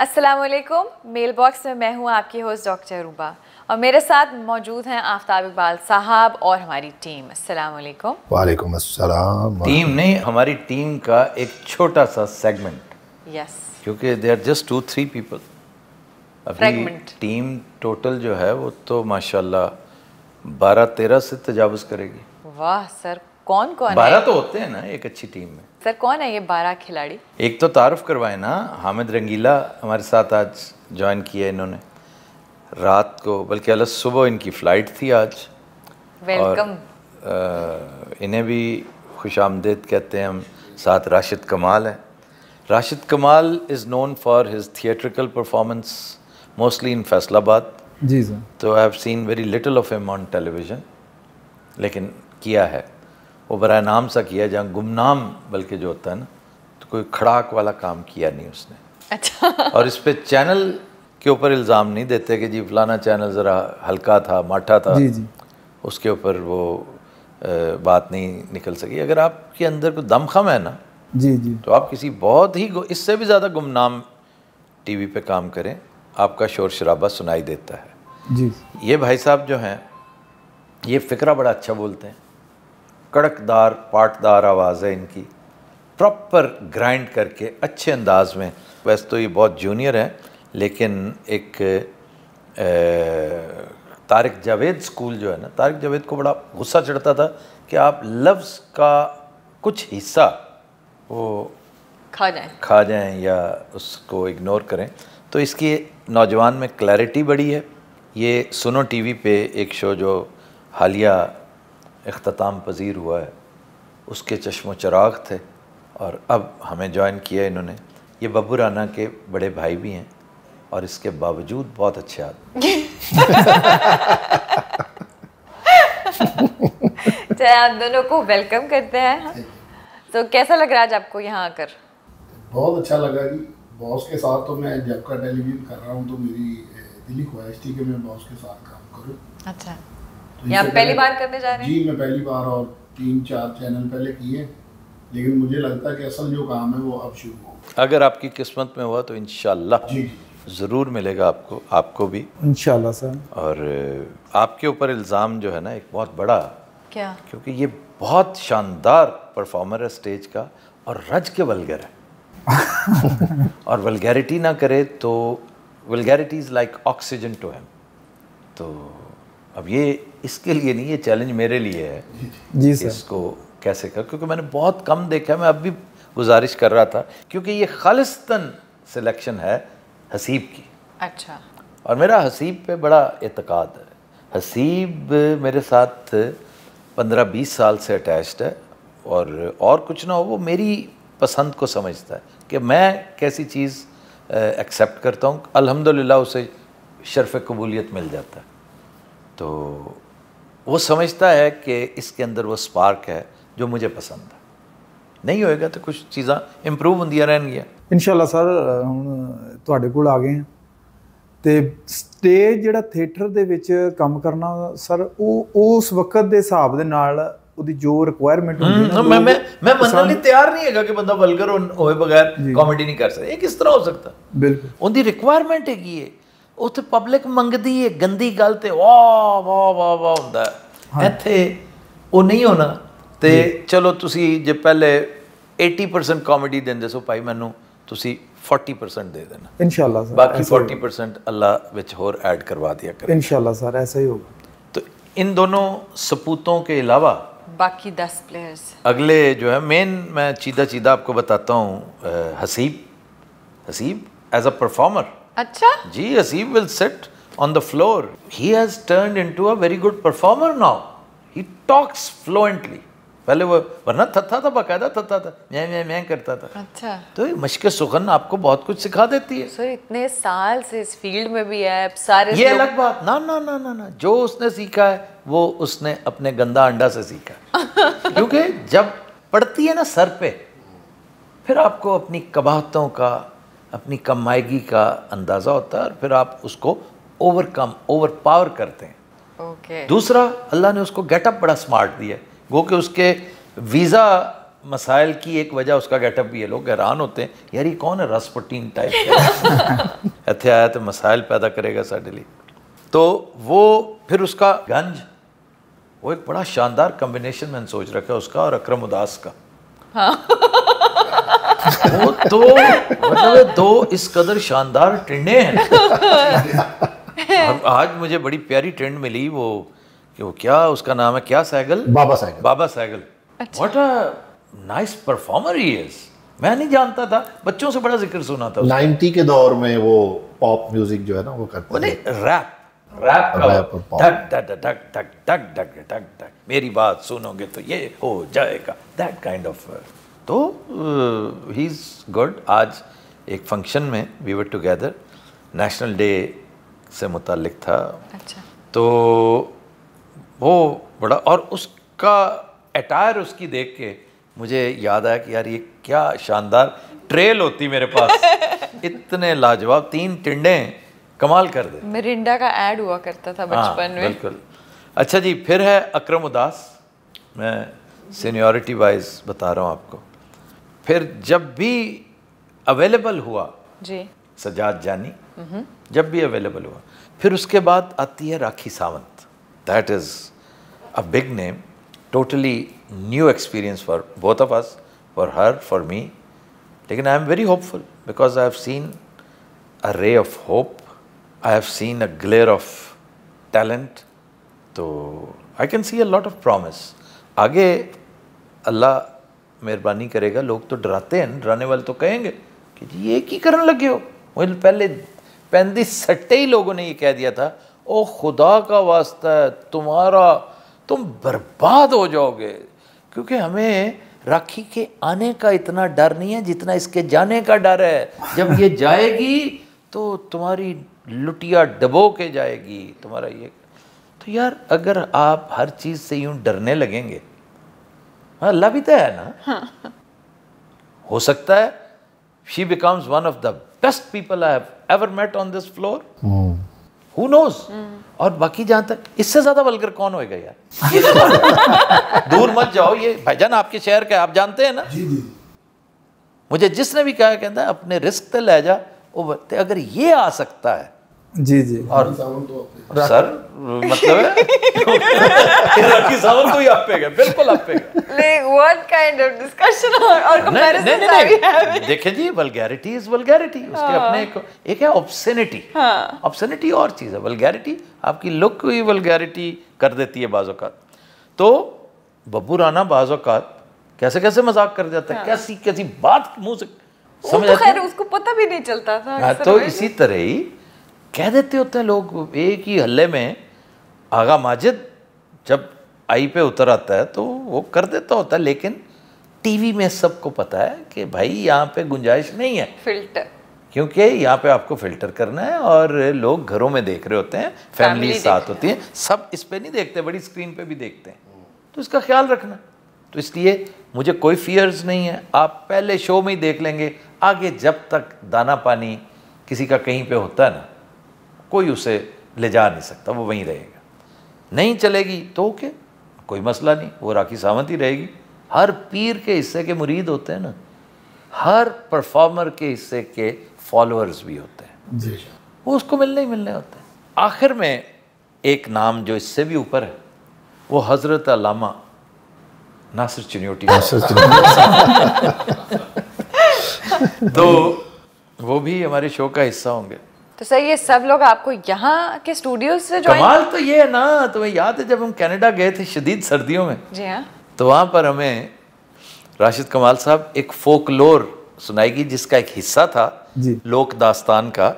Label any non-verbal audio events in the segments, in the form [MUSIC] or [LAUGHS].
अस्सलाम वालेकुम mail box में मैं हूँ आपकी होस्ट डॉक्टर रूबा और मेरे साथ मौजूद हैं आफ्ताब इकबाल साहब और हमारी टीम अस्सलाम वालेकुम वालेकुम अस्सलाम टीम नहीं हमारी टीम का एक छोटा सा सेगमेंट यस क्योंकि they are just two three people team total जो है वो तो माशाल्लाह बारह तेरह से तजावज़ करेगी वाह सर कौन कौन बारह तो होते हैं ना एक अच्छी टीम में सर कौन है ये बारह खिलाड़ी एक तो तारुफ करवाए ना हामिद रंगीला हमारे साथ आज ज्वाइन किया इन्होंने रात को बल्कि अलग सुबह इनकी फ़्लाइट थी आज वेलकम इन्हें भी खुश आमदेद कहते हैं हम साथ राशिद कमाल है Rashid Kamal is known for his theatrical performance mostly in Faisalabad जी सर तो I have seen very little of him on television लेकिन किया है वो बर नाम सा किया जहाँ गुमनाम बल्कि जो होता है ना तो कोई खड़ाक वाला काम किया नहीं उसने अच्छा [LAUGHS] और इस पर चैनल के ऊपर इल्ज़ाम नहीं देते कि जी फलाना चैनल ज़रा हल्का था माठा था जी जी उसके ऊपर वो बात नहीं निकल सकी अगर आपके अंदर कोई दमखम है ना जी जी तो आप किसी बहुत ही इससे भी ज़्यादा गुमनाम टी वी काम करें आपका शोर शराबा सुनाई देता है जी ये भाई साहब जो हैं ये फ़िक्रा बड़ा अच्छा बोलते हैं कड़कदार पाटदार आवाज़ है इनकी प्रॉपर ग्राइंड करके अच्छे अंदाज में वैसे तो ये बहुत जूनियर हैं लेकिन एक तारिक जावेद स्कूल जो है ना तारिक जावेद को बड़ा गुस्सा चढ़ता था कि आप लफ्ज़ का कुछ हिस्सा वो खा जाएं खा जाएं या उसको इग्नोर करें तो इसकी नौजवान में क्लैरिटी बड़ी है ये सुनो टीवी पे एक शो जो हालिया अख्ताम पजीर हुआ है उसके चश्मो चराग थे और अब हमें ज्वाइन किया इन्होंने ये बब्बू राना के बड़े भाई भी हैं और इसके बावजूद बहुत अच्छे आदमी आप दोनों को वेलकम करते हैं तो कैसा लग रहा है आज आपको यहाँ आकर बहुत अच्छा लगा जी बॉस के साथ तो मैं जब का टेलीविजन कर रहा हूँ तो मेरी दिली ख्वाहिश थी कि मैं बॉस के साथ काम करूँ अच्छा या पहली बार करने जा रहे हैं जी मैं पहली बार और तीन चार चैनल पहले किए लेकिन मुझे लगता है कि असल जो काम है वो अब शुरू हो अगर आपकी किस्मत में हुआ तो इन जी ज़रूर मिलेगा आपको आपको भी इन सर और आपके ऊपर इल्ज़ाम जो है ना एक बहुत बड़ा क्या क्योंकि ये बहुत शानदार परफॉर्मर है स्टेज का और रज के वलगर है [LAUGHS] और वलगैरिटी ना करे तो vulgarity is like oxygen to him तो अब ये इसके लिए नहीं ये चैलेंज मेरे लिए है जी सर इसको कैसे कर क्योंकि मैंने बहुत कम देखा मैं अब भी गुजारिश कर रहा था क्योंकि ये खालिस्तन सिलेक्शन है हसीब की अच्छा और मेरा हसीब पे बड़ा एतक़ाद है हसीब मेरे साथ पंद्रह बीस साल से अटैच्ड है और और कुछ ना हो वो मेरी पसंद को समझता है कि मैं कैसी चीज़ एक्सेप्ट करता हूँ अलहमदिल्ला उसे शर्फ कबूलियत मिल जाता है तो वो समझता है कि इसके अंदर वो स्पार्क है ਜੋ ਮੁਝੇ ਪਸੰਦ ਹੈ ਨਹੀਂ ਹੋਏਗਾ ਤਾਂ ਕੁਝ ਚੀਜ਼ਾਂ ਇੰਪਰੂਵ ਹੁੰਦੀਆਂ ਰਹਿਣਗੀਆਂ ਇਨਸ਼ਾਅੱਲਾ ਸਰ ਹੁਣ ਤੁਹਾਡੇ ਕੋਲ ਆ ਗਏ ਆ ਤੇ ਸਟੇਜ ਜਿਹੜਾ ਥੀਏਟਰ ਦੇ ਵਿੱਚ ਕੰਮ ਕਰਨਾ ਸਰ ਉਹ ਉਸ ਵਕਤ ਦੇ ਹਿਸਾਬ ਦੇ ਨਾਲ ਉਹਦੀ ਜੋ ਰਿਕੁਆਇਰਮੈਂਟ ਹੁੰਦੀ ਹੈ ਮੈਂ ਮੈਂ ਮੈਂ ਮੰਨਣ ਲਈ ਤਿਆਰ ਨਹੀਂ ਹੈਗਾ ਕਿ ਬੰਦਾ ਵਲਗਰ ਹੋਏ ਬਗੈਰ ਕਾਮੇਡੀ ਨਹੀਂ ਕਰ ਸਕਦਾ ਇਹ ਕਿਸ ਤਰ੍ਹਾਂ ਹੋ ਸਕਦਾ ਬਿਲਕੁਲ ਉਹਦੀ ਰਿਕੁਆਇਰਮੈਂਟ ਹੈਗੀ ਹੈ ਉੱਥੇ ਪਬਲਿਕ ਮੰਗਦੀ ਏ ਗੰਦੀ ਗੱਲ ਤੇ ਵਾ ਵਾ ਵਾ ਵਾ ਹੁੰਦਾ ਇੱਥੇ ਉਹ ਨਹੀਂ ਹੋਣਾ ਤੇ ਚਲੋ ਤੁਸੀਂ ਜੇ ਪਹਿਲੇ 80% ਕਾਮੇਡੀ ਦਿੰਦੇ ਸੋ ਭਾਈ ਮੈਨੂੰ ਤੁਸੀਂ 40% ਦੇ ਦੇਣਾ ਇਨਸ਼ਾਅੱਲਾ ਸਰ ਬਾਕੀ 40% ਅੱਲਾ ਵਿੱਚ ਹੋਰ ਐਡ ਕਰਵਾ ਦਿਆ ਕਰੇ ਇਨਸ਼ਾਅੱਲਾ ਸਰ ਐਸਾ ਹੀ ਹੋਗਾ ਤੇ ਇਨ ਦੋਨੋਂ ਸਪੂਤੋਂ ਕੇ ਇਲਾਵਾ ਬਾਕੀ 10 ਪਲੇਅਰਸ ਅਗਲੇ ਜੋ ਹੈ ਮੇਨ ਮੈਂ ਚੀਦਾ ਚੀਦਾ ਆਪਕੋ ਬਤਾਤਾ ਹੂੰ ਹਸੀਬ ਹਸੀਬ ਐਜ਼ ਅ ਪਰਫਾਰਮਰ अच्छा जी Aseem will will on the floor he has has turned into a very good performer now he talks fluently पहले वो वरना थत्था था बकायदा थत्था था मैं मैं मैं करता था अच्छा तो ये मशक सुखन आपको बहुत कुछ सिखा देती है सर इतने साल से इस फील्ड में भी है सारे ये अलग बात ना ना ना ना ना जो उसने सीखा है वो उसने अपने गंदा अंडा से सीखा [LAUGHS] क्योंकि जब पड़ती है ना सर पे फिर आपको अपनी कबाहतों का अपनी कमाएगी का अंदाज़ा होता है और फिर आप उसको ओवरकम ओवर पावर करते हैं okay. दूसरा अल्लाह ने उसको गेटअप बड़ा स्मार्ट दिया गो कि उसके वीज़ा मसाइल की एक वजह उसका गेटअप भी है लोग हैरान होते हैं यार ये कौन है रसपटीन टाइप इतने [LAUGHS] आया तो मसाइल पैदा करेगा साढ़े लिए तो वो फिर उसका गंज वो एक बड़ा शानदार कम्बिनेशन मैंने सोच रखा है उसका और अक्रम उदास का हाँ। वो तो मतलब दो इस कदर शानदार ट्रेंडे हैं [LAUGHS] आज मुझे बड़ी प्यारी ट्रेंड मिली वो कि वो क्या उसका नाम है क्या Saigal Baba Saigal Baba Saigal what a nice performer he is मैं नहीं जानता था बच्चों से बड़ा जिक्र सुना था नाइन्टी के दौर में वो पॉप म्यूजिक जो है ना वो करते हैं रैप मेरी बात सुनोगे तो ये हो जाएगा दैट काइंड ऑफ तो ही इज़ गुड आज एक फंक्शन में we were together national day से मुतल था अच्छा तो वो बड़ा और उसका अटायर उसकी देख के मुझे याद आया कि यार ये क्या शानदार ट्रेल होती मेरे पास [LAUGHS] इतने लाजवाब तीन टिंडे कमाल कर दे मिरिंडा का ऐड हुआ करता था हाँ, बचपन में बिल्कुल अच्छा जी फिर है अक्रम उदास मैं सीनियोरिटी वाइज बता रहा हूँ आपको फिर जब भी अवेलेबल हुआ जी सजाद जानी हम्म। जब भी अवेलेबल हुआ फिर उसके बाद आती है Rakhi Sawant that is a big name totally new experience for both of us for her for me लेकिन I am very hopeful because I have seen a ray of hope I have seen a glare of talent तो I can see a lot of promise आगे अल्लाह मेहरबानी करेगा लोग तो डराते हैं डराने वाले तो कहेंगे कि जी ये की करने लगे हो तो पहले पैंदी सट्टे ही लोगों ने ये कह दिया था ओ खुदा का वास्ता है तुम्हारा तुम बर्बाद हो जाओगे क्योंकि हमें राखी के आने का इतना डर नहीं है जितना इसके जाने का डर है जब ये [LAUGHS] जाएगी तो तुम्हारी लुटिया डबो के जाएगी तुम्हारा ये तो यार अगर आप हर चीज़ से यूँ डरने लगेंगे हाँ अल्लाह भी तो है ना हाँ। हो सकता है she becomes one of the best people I have ever met on this floor who knows और बाकी जहां तक इससे ज्यादा बलकर कौन होएगा यार तो दूर मत जाओ ये भाईजान आपके शहर का आप जानते हैं ना जी जी मुझे जिसने भी कहा कहता है अपने रिस्क ले जा वो अगर ये आ सकता है जी जी और तो सर मतलब [LAUGHS] राखी सावंत तो ही आप पे गए बिल्कुल आप पे गए व्हाट काइंड ऑफ डिस्कशन और कंपैरिजन आर वी हैविंग देखिए जी वल्गैरिटी इज वल्गैरिटी उसके हाँ। अपने एक एक है ऑब्ससेनिटी हां ऑब्ससेनिटी और चीज है वल्गैरिटी आपकी लुक ही वल्गैरिटी कर देती है बाज़ात तो बब्बू राना बाज़ात कैसे कैसे मजाक कर जाता है हाँ। कैसी कैसी बात मुंह से तो समझ आती है उसको पता भी नहीं चलता था हाँ, तो इसी तरह ही कह देते होते हैं लोग एक ही हल्ले में आगा माजिद जब आई पे उतर आता है तो वो कर देता होता है लेकिन टीवी में सबको पता है कि भाई यहाँ पे गुंजाइश नहीं है फिल्टर क्योंकि यहाँ पे आपको फिल्टर करना है और लोग घरों में देख रहे होते हैं फैमिली साथ होती है सब इस पर नहीं देखते बड़ी स्क्रीन पर भी देखते हैं तो इसका ख्याल रखना तो इसलिए मुझे कोई फियर्स नहीं है आप पहले शो में ही देख लेंगे आगे जब तक दाना पानी किसी का कहीं पे होता है ना कोई उसे ले जा नहीं सकता वो वहीं रहेगा नहीं चलेगी तो ओके कोई मसला नहीं वो राखी सावंत ही रहेगी हर पीर के हिस्से के मुरीद होते हैं ना हर परफॉर्मर के हिस्से के फॉलोअर्स भी होते हैं वो उसको मिलने ही मिलने होते हैं आखिर में एक नाम जो इससे भी ऊपर है वो हज़रत अलामा नासिर चिन्योटी [LAUGHS] तो वो भी हमारे शो का हिस्सा होंगे तो सर ये सब लोग आपको यहाँ के स्टूडियो से कमाल तो ये है ना तुम्हें याद है जब हम कनाडा गए थे शदीद सर्दियों में जी हाँ तो वहाँ पर हमें राशिद कमाल साहब एक फोकलोर सुनाएगी जिसका एक हिस्सा था लोक दास्तान का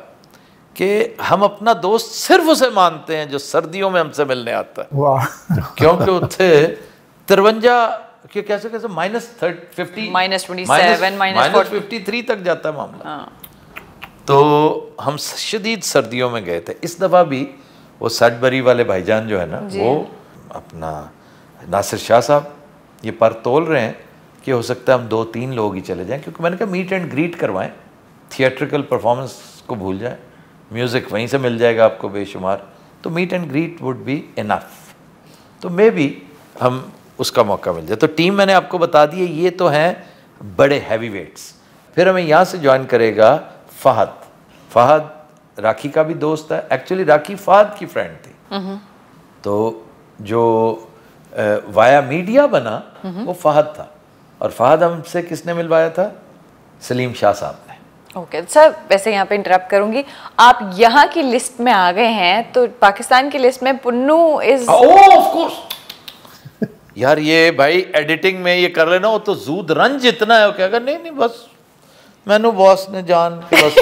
कि हम अपना दोस्त सिर्फ उसे मानते हैं जो सर्दियों में हमसे मिलने आता है क्योंकि उसे तिरवंजा क्यों कैसे कैसे minus thirty fifty minus twenty minus fifty three तक जाता है मामला हाँ। तो हम शदीद सर्दियों में गए थे इस दफ़ा भी वो सटबरी वाले भाईजान जो है ना वो अपना नासिर शाह साहब ये पर तोल रहे हैं कि हो सकता है हम दो तीन लोग ही चले जाएं क्योंकि मैंने कहा मीट एंड ग्रीट करवाएं थिएट्रिकल परफॉर्मेंस को भूल जाएं म्यूज़िक वहीं से मिल जाएगा आपको बेशुमार तो meet and greet would be enough तो मे बी हम उसका मौका मिल जाए तो टीम मैंने आपको बता दी है ये तो हैं बड़े हैवी वेट्स फिर हमें यहाँ से ज्वाइन करेगा फ़हद फहद राखी का भी दोस्त है एक्चुअली राखी फहद की फ्रेंड थी हम्म। तो जो वाया मीडिया बना हम्म। वो फहद था और फहद हमसे किसने मिलवाया था सलीम शाह साहब ने ओके सर वैसे यहाँ पे इंटरप्ट करूंगी आप यहाँ की लिस्ट में आ गए हैं तो पाकिस्तान की लिस्ट में पुन्नू इज ऑफ कोर्स यार ये भाई एडिटिंग में ये कर रहे ना तो जूद रंज इतना है क्या नहीं नहीं बस मैंने बॉस ने जान के बस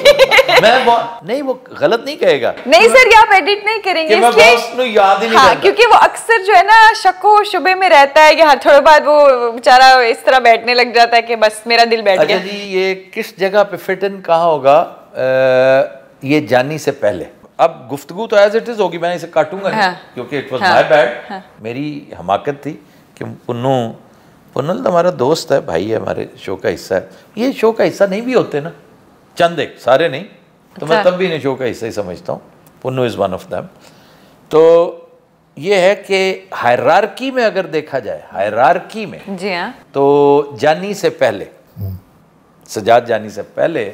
[LAUGHS] मैं नहीं वो गलत नहीं कहेगा नहीं सर आप एडिट नहीं करेंगे कि मैं बॉस याद ही नहीं हाँ, क्योंकि वो अक्सर जो है ना शको शुबे में रहता है कि हाँ थोड़े बाद वो बेचारा इस तरह बैठने लग जाता है कि बस मेरा दिल बैठ गया अच्छा जी ये किस जगह पे फिट इन कहा होगा आ, ये जानी से पहले अब गुफ्तगु तो एज इट इज होगी मैं इसे काटूंगा हाँ। क्योंकि इट वॉज माई बैड मेरी हमाकत थी कि पुन्नू पुनल तो हमारा दोस्त है भाई है हमारे शो का हिस्सा है ये शो का हिस्सा नहीं भी होते ना चंद एक सारे नहीं तो मैं अच्छा। तब भी इन्हें शो का हिस्सा ही समझता हूँ Punu is one of them तो ये है कि हायरार्की में अगर देखा जाए हायरार्की में जी हाँ तो जानी से पहले हम्म। सजाद जानी से पहले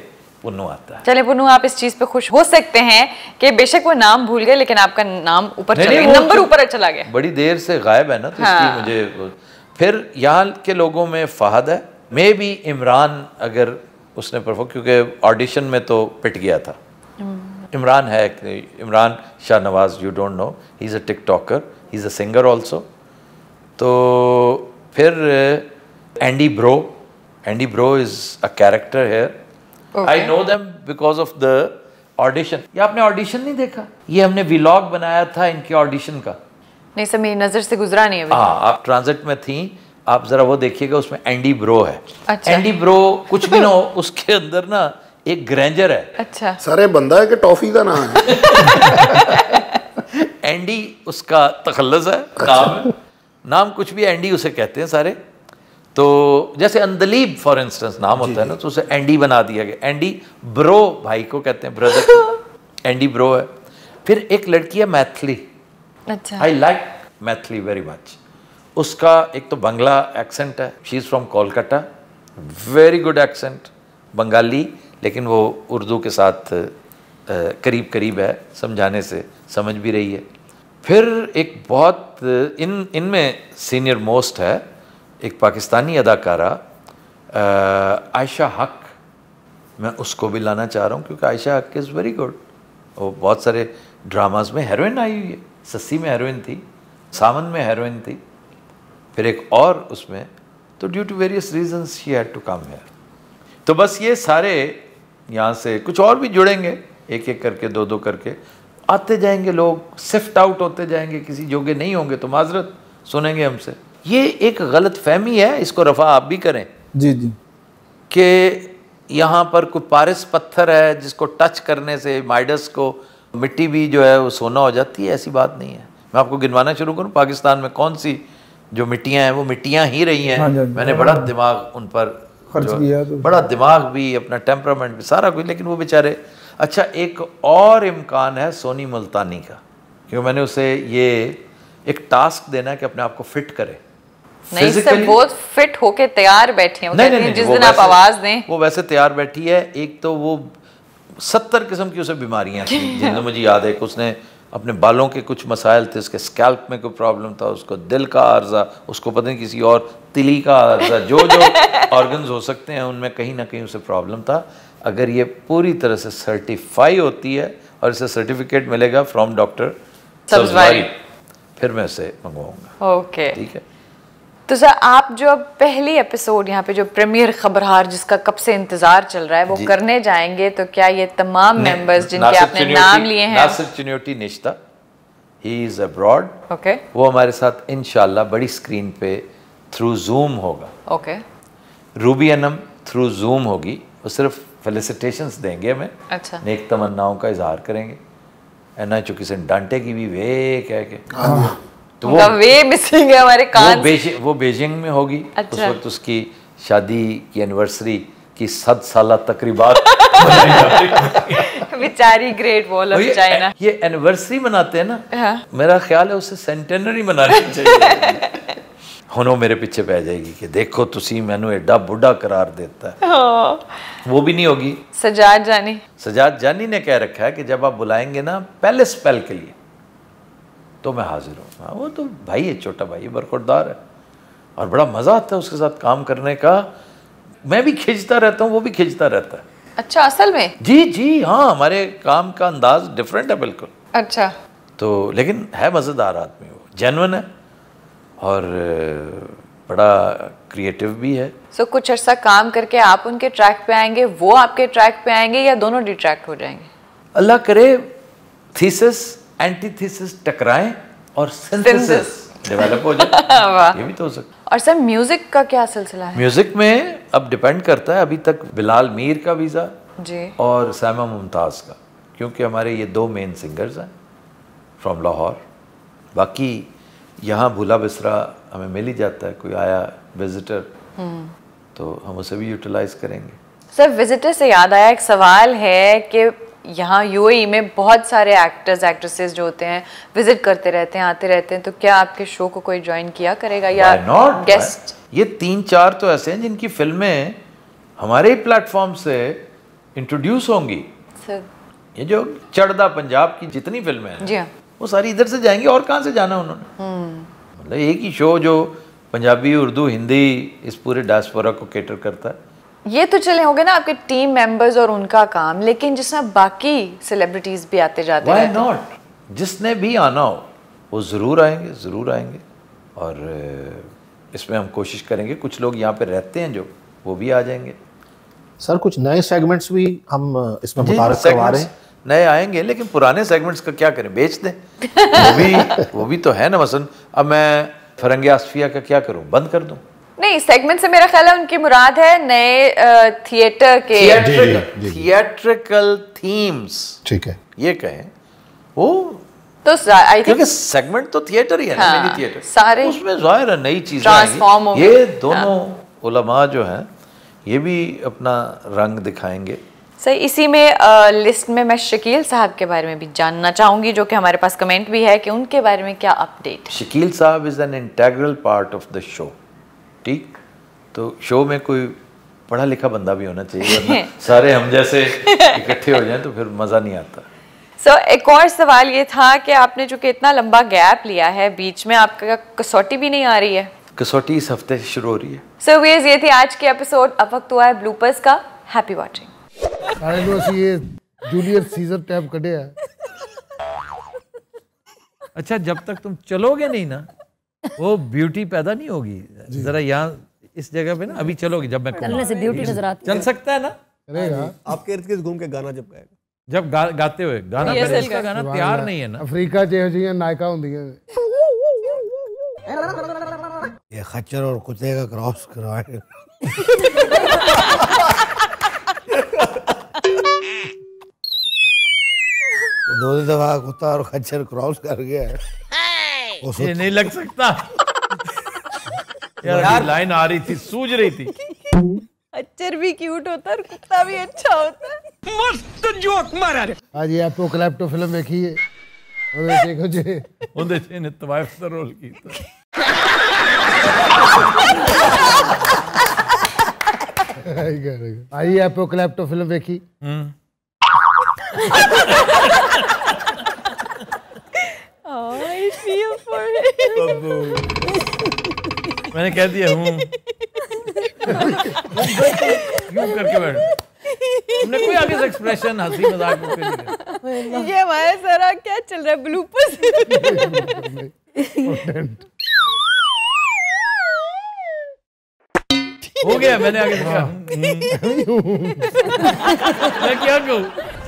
पुनु आता है चले पुनु आप इस चीज़ पे खुश हो सकते हैं कि बेशक वो नाम भूल गए लेकिन आपका नाम ऊपर चला गया नंबर तो ऊपर चला गया बड़ी देर से गायब है ना तो हाँ। इसलिए मुझे फिर यहाँ के लोगों में फ़हद है मे भी इमरान अगर उसने परफॉर्म क्योंकि ऑडिशन में तो पिट गया था हम्म। इमरान है Imran Shah Nawaz you don't know he is a TikToker he is a singer also तो फिर Andy bro Andy bro is a character here I know them because of the audition ये आपने ऑडिशन नहीं देखा ये हमने विलॉग बनाया था इनके ऑडिशन का नहीं सर मेरी नज़र से गुजरा नहीं है हाँ आप ट्रांजिट में थी आप ज़रा वो देखिएगा उसमें एंडी ब्रो है अच्छा। एंडी ब्रो कुछ हो उसके अंदर ना एक ग्रेंजर है अच्छा सारे बंदा है कि टॉफी का नाम है एंडी [LAUGHS] उसका तखलस है अच्छा। नाम है नाम कुछ भी एंडी उसे कहते हैं सारे तो जैसे अंदलीब फॉर इंस्टेंस नाम होता है ना तो उसे एंडी बना दिया गया एंडी ब्रो भाई को कहते हैं ब्रदर एंडी ब्रो है फिर एक लड़की है मैथिली अच्छा I like Maithili very much उसका एक तो बंगला एक्सेंट है she is from Kolkata very good accent Bengali लेकिन वो उर्दू के साथ करीब करीब है समझाने से समझ भी रही है फिर एक बहुत इन इनमें सीनियर मोस्ट है एक पाकिस्तानी अदाकारा आयशा हक मैं उसको भी लाना चाह रहा हूँ क्योंकि आयशा हक इज़ वेरी गुड वो बहुत सारे ड्रामास में हेरोइन आई हुई है सस्सी में हेरोइन थी सावन में हेरोइन थी फिर एक और उसमें तो due to various reason she had to come here तो बस ये सारे यहाँ से कुछ और भी जुड़ेंगे एक एक करके दो दो करके आते जाएंगे लोग सिफ्ट आउट होते जाएंगे किसी जोगे नहीं होंगे तो माजरत सुनेंगे हमसे ये एक गलत फहमी है इसको रफा आप भी करें जी जी कि यहाँ पर कोई पारिस पत्थर है जिसको टच करने से माइडस को मिट्टी भी जो है वो सोना हो जाती है ऐसी बात नहीं है मैं आपको गिनवाना शुरू करूँ पाकिस्तान में कौन सी जो मिट्टियाँ हैं वो मिट्टियाँ ही रही हैं हाँ हाँ मैंने बड़ा दिमाग उन पर खर्च किया तो बड़ा दिमाग भी अपना टेम्परामेंट भी सारा कुछ लेकिन वो बेचारे अच्छा एक और इम्कान है सोनी मुल्तानी का क्यों मैंने उसे ये एक टास्क देना है कि अपने आप को फिट करे नहीं सर वो फिट होके तैयार बैठी है नहीं, नहीं, नहीं, जिस दिन आप आवाज दें वो वैसे तैयार बैठी है एक तो वो सत्तर किस्म की उसे बीमारियाँ थी [LAUGHS] जिनमें मुझे याद है कि उसने अपने बालों के कुछ मसाइल थे उसके स्कैल्प में कोई प्रॉब्लम था उसको दिल का अर्जा उसको पता नहीं किसी और तिली का अर्जा जो जो ऑर्गन्स [LAUGHS] हो सकते हैं उनमें कहीं ना कहीं उसे प्रॉब्लम था अगर ये पूरी तरह से सर्टिफाई होती है और इसे सर्टिफिकेट मिलेगा फ्रॉम डॉक्टर फिर मैं उसे मंगवाऊंगा ओके ठीक है तो सर आप जो पहली एपिसोड यहाँ पे जो प्रीमियर खबरहार जिसका कब से इंतजार चल रहा है वो करने जाएंगे तो क्या ये तमाम मेंबर्स जिनके आपने नाम लिए हैं Nasir Chinioti Nishta he is abroad okay वो हमारे साथ इनशाला बड़ी स्क्रीन पे थ्रू जूम होगा okay Ruby Anam through Zoom होगी वो सिर्फ फेलिसिटेशन देंगे हमें अच्छा नेक तमन्नाओं का इजहार करेंगे एना चुकी डांटे की भी वे कह हाँ। के तो वो वे मिसिंग है हमारे कान वो, बेजि, वो बेजिंग में होगी अच्छा। उस वक्त उसकी शादी की एनिवर्सरी की सद साल तकरीबा बेचारी ग्रेट वॉल ऑफ चाइना ये एनिवर्सरी मनाते हैं ना हाँ। मेरा ख्याल है उसे सेंटेनरी मनानी चाहिए हुनों मेरे पीछे पै जाएगी कि देखो ਤੁਸੀਂ ਮੈਨੂੰ एडा बुढ़ा करार देता है वो भी नहीं होगी सजाद जानी सजाद जानी ने कह रखा है कि जब आप बुलाएंगे ना पहले स्पेल के लिए तो मैं हाजिर हूँ हाँ वो तो भाई है छोटा भाई है है और बड़ा मज़ा आता है उसके साथ काम करने का मैं भी खींचता रहता हूँ वो भी खींचता रहता है अच्छा असल में जी जी हाँ हमारे काम का अंदाज डिफरेंट है बिल्कुल अच्छा तो लेकिन है मज़ेदार आदमी वो जेनवन है और बड़ा क्रिएटिव भी है सो so, कुछ अर्सा काम करके आप उनके ट्रैक पे आएंगे वो आपके ट्रैक पे आएंगे या दोनों डिट्रैक्ट हो जाएंगे अल्लाह करे थीसिस एंटीथीसिस टकराए और सिंथेसिस डेवलप हो जाए [LAUGHS] ये भी तो हो सकता और सर म्यूजिक का क्या सिलसिला है म्यूजिक में अब डिपेंड करता है अभी तक बिलाल मीर का वीज़ा जी और सैमा मुमताज़ का क्योंकि हमारे ये दो मेन सिंगर्स हैं फ्रॉम लाहौर बाकी यहाँ भूला बिसरा हमें मिल ही जाता है कोई आया विजिटर हम्म। तो हम उसे भी यूटिलाइज करेंगे सर विजिटर से याद आया एक सवाल है कि यहाँ यूएई e में बहुत सारे एक्टर्स एक्ट्रेसेस जो होते हैं विजिट करते रहते हैं आते रहते हैं तो क्या आपके शो को कोई ज्वाइन किया करेगा या नॉट गेस्ट ये तीन चार तो ऐसे हैं जिनकी फिल्में हमारे ही प्लेटफॉर्म से इंट्रोड्यूस होंगी ये जो चढ़दा पंजाब की जितनी फिल्में हैं जी हाँ। वो सारी इधर से जाएंगी और कहाँ से जाना उन्होंने हम्म। मतलब एक ही शो जो पंजाबी उर्दू हिंदी इस पूरे डायस्पोरा को केटर करता है ये तो चले होंगे ना आपके टीम मेंबर्स और उनका काम लेकिन जिसमें बाकी सेलिब्रिटीज भी आते जाते हैं नॉट जिसने भी आना हो वो ज़रूर आएंगे ज़रूर आएंगे और इसमें हम कोशिश करेंगे कुछ लोग यहाँ पे रहते हैं जो वो भी आ जाएंगे सर कुछ नए सेगमेंट्स भी हम इसमें करवा रहे हैं नए आएंगे लेकिन पुराने सेगमेंट्स का क्या करें बेच दें वो भी वो भी तो है ना मसन अब मैं फरंगे आसफिया का क्या करूँ बंद कर दूँ नहीं सेगमेंट से मेरा ख्याल है उनकी मुराद है नए थिएटर के थिएट्रिकल थीम्स ठीक है ये कहें वो तो आई थिंक सेगमेंट तो थिएटर ही है हाँ, ना थिएटर सारे उसमें जाहिर है नई चीज ट्रांसफॉर्म ये दोनों हाँ, उलमा जो हैं ये भी अपना रंग दिखाएंगे सही इसी में आ, लिस्ट में मैं शकील साहब के बारे में भी जानना चाहूंगी जो कि हमारे पास कमेंट भी है कि उनके बारे में क्या अपडेट शकील साहब is an integral part of the show ठीक तो शो में कोई पढ़ा लिखा बंदा भी होना चाहिए [LAUGHS] सारे हम जैसे इकट्ठे हो जाएं तो फिर मज़ा नहीं आता सो so, एक और सवाल ये था कि आपने चूँकि इतना लंबा गैप लिया है बीच में आपका कसौटी भी नहीं आ रही है कसौटी इस हफ्ते से शुरू हो रही है सो so, ये थी आज के एपिसोड अब वक्त हुआ है ब्लूपर्स का हैप्पी वाचिंग ये जूनियर सीजर टैब कटे है अच्छा जब तक तुम चलोगे नहीं ना वो ब्यूटी पैदा नहीं होगी जरा यहाँ इस जगह पे ना अभी चलोगे जब मैं चलने से ब्यूटी नजर आती चल सकता है ना हाँ आपके इर्द गिर्द घूम के गाना जब गाएगा जब गा, गाते हुए गाना पहले इसका गाना तैयार नहीं है ना अफ्रीका जो है नायका होंगी ये खच्चर और कुत्ते का क्रॉस करवाए [LAUGHS] दो दफा कुत्ता और खच्चर क्रॉस कर गया है ये नहीं लग सकता [LAUGHS] यार, यार लाइन आ रही थी सूझ रही थी [LAUGHS] अच्छर भी क्यूट होता और कुत्ता भी अच्छा होता मस्त जोक मारा रे आज ये आपको क्लैप्टो फिल्म देखी है और देखो जी उनके जे ने तवाइफ का रोल की तो आई आपको क्लैप्टो फिल्म देखी हम्म [LAUGHS] feel for [LAUGHS] him. मैंने कह दिया हूँ [LAUGHS] यूं करके बैठ हमने कोई आगे से एक्सप्रेशन हंसी मजाक में नहीं ये हमारे सारा क्या चल रहा है ब्लूपर्स हो गया मैंने आगे देखा हाँ। हम्म। मैं क्या कहूँ